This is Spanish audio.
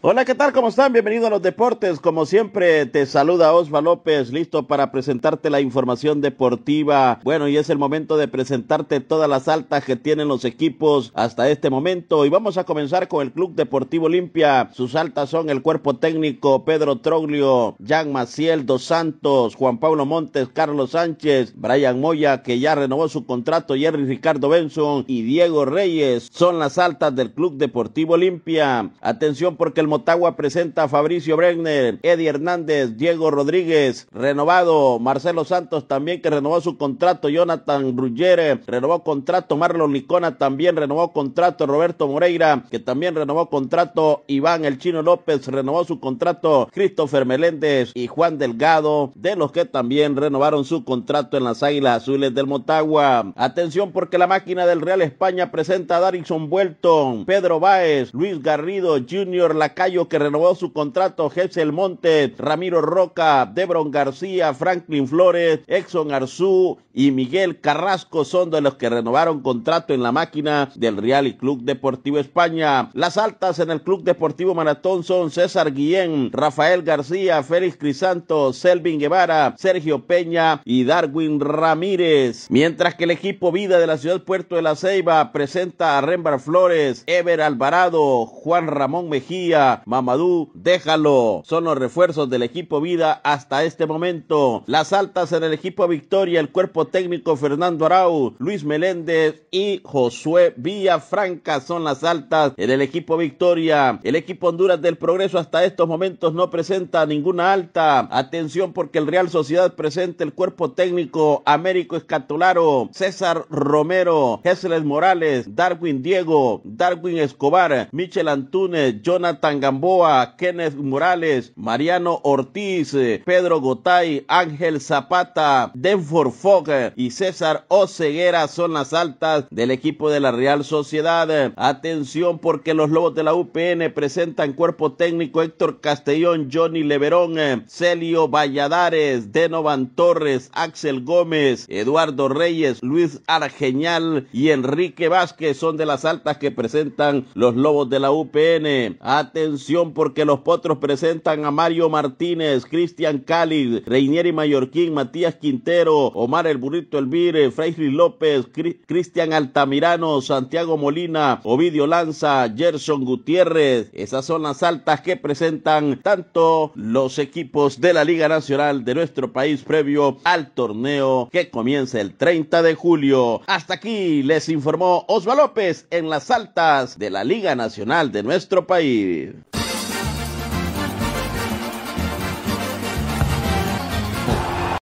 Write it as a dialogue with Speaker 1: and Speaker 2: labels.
Speaker 1: Hola, ¿qué tal? ¿Cómo están? Bienvenidos a los deportes. Como siempre, te saluda Osvaldo López, listo para presentarte la información deportiva. Bueno, y es el momento de presentarte todas las altas que tienen los equipos hasta este momento. Y vamos a comenzar con el Club Deportivo Olimpia. Sus altas son el cuerpo técnico Pedro Troglio, Jan Maciel Dos Santos, Juan Pablo Montes, Carlos Sánchez, Brian Moya, que ya renovó su contrato, Jerry Ricardo Benson y Diego Reyes. Son las altas del Club Deportivo Olimpia. Atención porque el Motagua presenta a Fabricio Bregner, Eddie Hernández, Diego Rodríguez, renovado, Marcelo Santos también que renovó su contrato, Jonathan Ruggiere, renovó contrato, Marlon Licona también renovó contrato, Roberto Moreira que también renovó contrato, Iván El Chino López renovó su contrato, Christopher Meléndez y Juan Delgado, de los que también renovaron su contrato en las Águilas Azules del Motagua. Atención porque la máquina del Real España presenta a Darison buelton, Pedro Báez, Luis Garrido Jr., la Cayo que renovó su contrato, El Monte, Ramiro Roca, Debron García, Franklin Flores, Exxon Arzú y Miguel Carrasco son de los que renovaron contrato en la máquina del Real y Club Deportivo España. Las altas en el Club Deportivo Maratón son César Guillén, Rafael García, Félix Crisanto, Selvin Guevara, Sergio Peña y Darwin Ramírez. Mientras que el equipo Vida de la Ciudad Puerto de la Ceiba presenta a Rembar Flores, Ever Alvarado, Juan Ramón Mejía, Mamadou, déjalo. Son los refuerzos del equipo Vida hasta este momento. Las altas en el equipo Victoria, el cuerpo técnico Fernando Arau, Luis Meléndez y Josué Villafranca son las altas en el equipo Victoria. El equipo Honduras del Progreso hasta estos momentos no presenta ninguna alta. Atención porque el Real Sociedad presenta el cuerpo técnico Américo Escatularo, César Romero, Gessler Morales, Darwin Diego, Darwin Escobar, Michel Antunes, Jonathan Gamboa, Kenneth Morales, Mariano Ortiz, eh, Pedro Gotay, Ángel Zapata, Denford Fogg eh, y César Oceguera son las altas del equipo de la Real Sociedad. Atención porque los Lobos de la UPN presentan cuerpo técnico Héctor Castellón, Johnny Leverón, eh, Celio Valladares, Denovan Torres, Axel Gómez, Eduardo Reyes, Luis Argeñal y Enrique Vázquez son de las altas que presentan los Lobos de la UPN. Atención porque los potros presentan a Mario Martínez, Cristian Cáliz, Reinieri Mallorquín, Matías Quintero, Omar El Burrito Elvire, eh, Freisli López, Cristian Altamirano, Santiago Molina, Ovidio Lanza, Gerson Gutiérrez. Esas son las altas que presentan tanto los equipos de la Liga Nacional de nuestro país previo al torneo que comienza el 30 de julio. Hasta aquí les informó Osva López en las altas de la Liga Nacional de nuestro país.